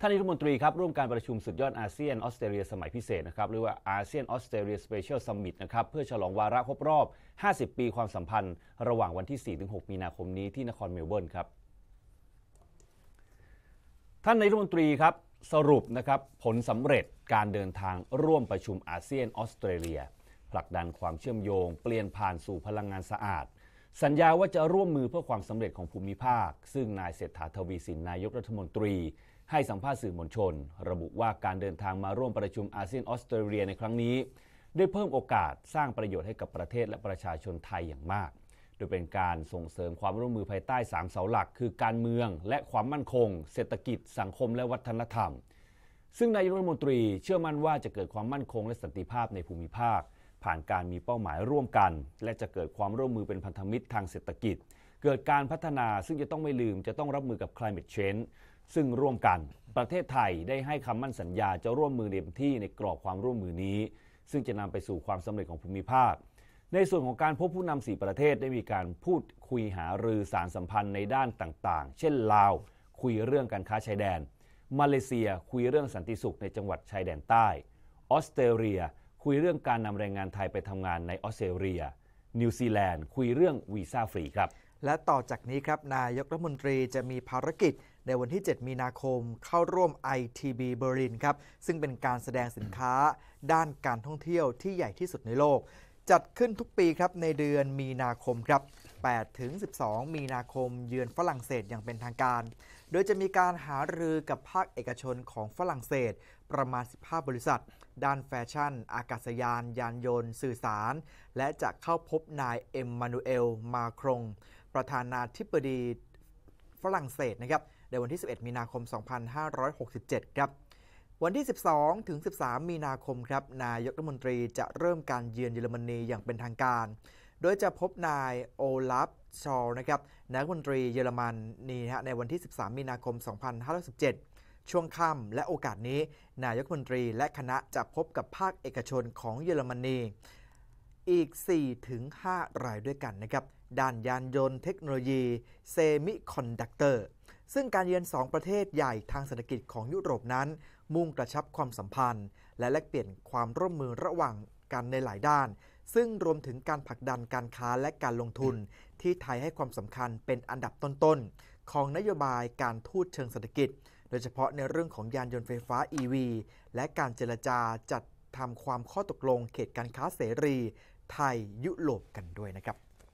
ท่านนายกรัฐมนตรีครับร่วมการประชุมสุดยอดอาเซียนออสเตรเลียสมัยพิเศษนะครับหรือว่าอาเซียนออสเตรเลียสเปเชียลซัมมิตนะครับเพื่อฉลองวาระครบรอบ 50 ปีความสัมพันธ์ระหว่างวันที่ 4-6 มีนาคมนี้ที่นครเมลเบิร์นครับท่านนายรัฐมนตรีครับสรุปนะครับผลสำเร็จการเดินทางร่วมประชุมอาเซียนออสเตรเลียผลักดันความเชื่อมโยง เปลี่ยนผ่านสู่พลังงานสะอาด สัญญาว่าจะร่วมมือเพื่อความสำเร็จของภูมิภาคซึ่งนายเศรษฐาทวีสินนายกรัฐมนตรีให้สัมภาษณ์สื่อมวลชน ระบุว่าการเดินทางมาร่วมประชุมอาเซียนออสเตรเลียในครั้งนี้ ได้เพิ่มโอกาสสร้างประโยชน์ให้กับประเทศและประชาชนไทยอย่างมาก โดยเป็นการส่งเสริมความร่วมมือภายใต้3เสาหลักคือการเมืองและความมั่นคง เศรษฐกิจ สังคมและวัฒนธรรม ซึ่งนายรัฐมนตรีเชื่อมั่นว่าจะเกิดความมั่นคงและสันติภาพในภูมิภาค ผ่านการมีเป้าหมายร่วมกัน และจะเกิดความร่วมมือเป็นพันธมิตรทางเศรษฐกิจ เกิดการพัฒนาซึ่งจะต้องไม่ลืมจะต้องรับมือกับ climate change ซึ่งร่วมกันประเทศไทยได้ให้คำมั่นสัญญาจะร่วมมือเต็มที่ในกรอบความร่วมมือนี้ ซึ่งจะนำไปสู่ความสำเร็จของภูมิภาค ในส่วนของการพบผู้นำสี่ประเทศได้มีการพูดคุยหารือสารสัมพันธ์ในด้านต่างๆ เช่นลาวคุยเรื่องการค้าชายแดน มาเลเซียคุยเรื่องสันติสุขในจังหวัดชายแดนใต้ออสเตรเลียคุยเรื่องการนำแรงงานไทยไปทำงานในออสเตรเลีย นิวซีแลนด์ คุยเรื่องวีซ่าฟรีครับและต่อจากนี้ครับนายกรัฐมนตรีจะมีภารกิจ ในวันที่ 7 มีนาคมเข้าร่วม ITB b บ r ร i ลินครับซึ่งเป็นการแสดงสินค้า ด้านการท่องเที่ยวที่ใหญ่ที่สุดในโลก จัดขึ้นทุกปีครับในเดือนมีนาคมครับ 8 ถึง 12 มีนาคมเยือนฝรั่งเศสอย่างเป็นทางการ โดยจะมีการหารือกับภาคเอกชนของฝรั่งเศส ประมาณ 15 บริษัท ด้านแฟชั่น อากาศยาน ยานยนต์สื่อสาร และจะเข้าพบนายเอ็มมานูเอล มาครงประธานาธิบดีฝรั่งเศสนะครับในวันที่ 11 มีนาคม 2567 ครับวันที่ 12 ถึง 13 มีนาคมครับนายกรัฐมนตรีจะเริ่มการเยือนเยอรมนีอย่างเป็นทางการ โดยจะพบนายโอลัฟชอลนะครับนายกรัฐมนตรีเยอรมนนีฮะในวันที่ 13 มีนาคม 2517ช่วงค่ำและโอกาสนี้ นายกรัฐมนตรีและคณะจะพบกับภาคเอกชนของเยอรมนีอีก4-5รายด้วยกันนะครับด้านยานยนต์เทคโนโลยีเซมิคอนดักเตอร์ซึ่งการเยือน2 ประเทศใหญ่ทางเศรษฐกิจของยุโรปนั้น มุ่งกระชับความสัมพันธ์ และแลกเปลี่ยนความร่วมมือระหว่างกันในหลายด้าน ซึ่งรวมถึงการผลักดันการค้าและการลงทุนที่ไทยให้ความสำคัญเป็นอันดับต้นๆ ของนโยบายการทูตเชิงเศรษฐกิจ โดยเฉพาะในเรื่องของยานยนต์ไฟฟ้า EV และการเจรจาจัดทำความข้อตกลงเขตการค้าเสรีไทยยุโรปกันด้วยนะครับ